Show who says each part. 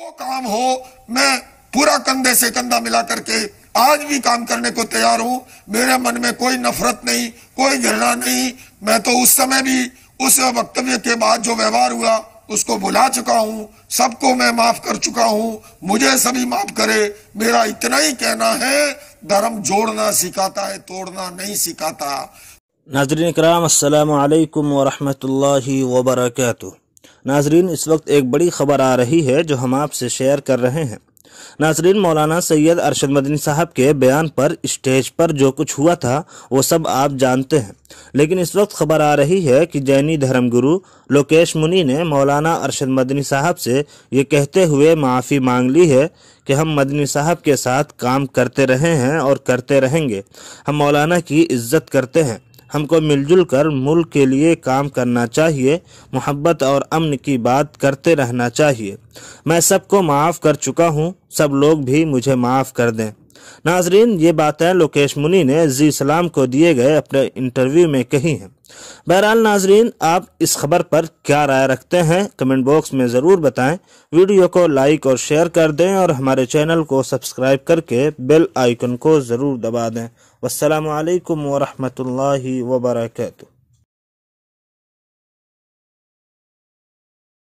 Speaker 1: वो काम हो मैं पूरा कंधे से कंधा मिला करके आज भी काम करने को तैयार हूँ मेरे मन में कोई नफरत नहीं कोई घृणा नहीं मैं तो उस समय भी उस वक्तव्य के बाद जो व्यवहार हुआ उसको भुला चुका हूँ सबको मैं माफ कर चुका हूँ मुझे सभी माफ करे मेरा इतना ही कहना है धर्म जोड़ना सिखाता है तोड़ना नहीं सिखाता
Speaker 2: नाजरीन कराम वरहमत वरहमल वर्का नाजरीन इस वक्त एक बड़ी खबर आ रही है जो हम आपसे शेयर कर रहे हैं नाजरीन मौलाना सैयद अरशद मदनी साहब के बयान पर स्टेज पर जो कुछ हुआ था वो सब आप जानते हैं लेकिन इस वक्त खबर आ रही है कि जैनी धर्मगुरु लोकेश मुनि ने मौलाना अरशद मदनी साहब से ये कहते हुए माफ़ी मांग ली है कि हम मदनी साहब के साथ काम करते रहे हैं और करते रहेंगे हम मौलाना की इज्जत करते हैं हमको मिलजुल कर मुल्क के लिए काम करना चाहिए मोहब्बत और अमन की बात करते रहना चाहिए मैं सबको माफ़ कर चुका हूँ सब लोग भी मुझे माफ़ कर दें नाजरीन ये बातें लोकेश मुनी ने जी सलाम को दिए गए अपने इंटरव्यू में कही हैं बहरहाल नाजरीन आप इस खबर पर क्या राय रखते हैं कमेंट बॉक्स में ज़रूर बताएं वीडियो को लाइक और शेयर कर दें और हमारे चैनल को सब्सक्राइब करके बेल आइकन को ज़रूर दबा दें वालकम वरहमल वबरकू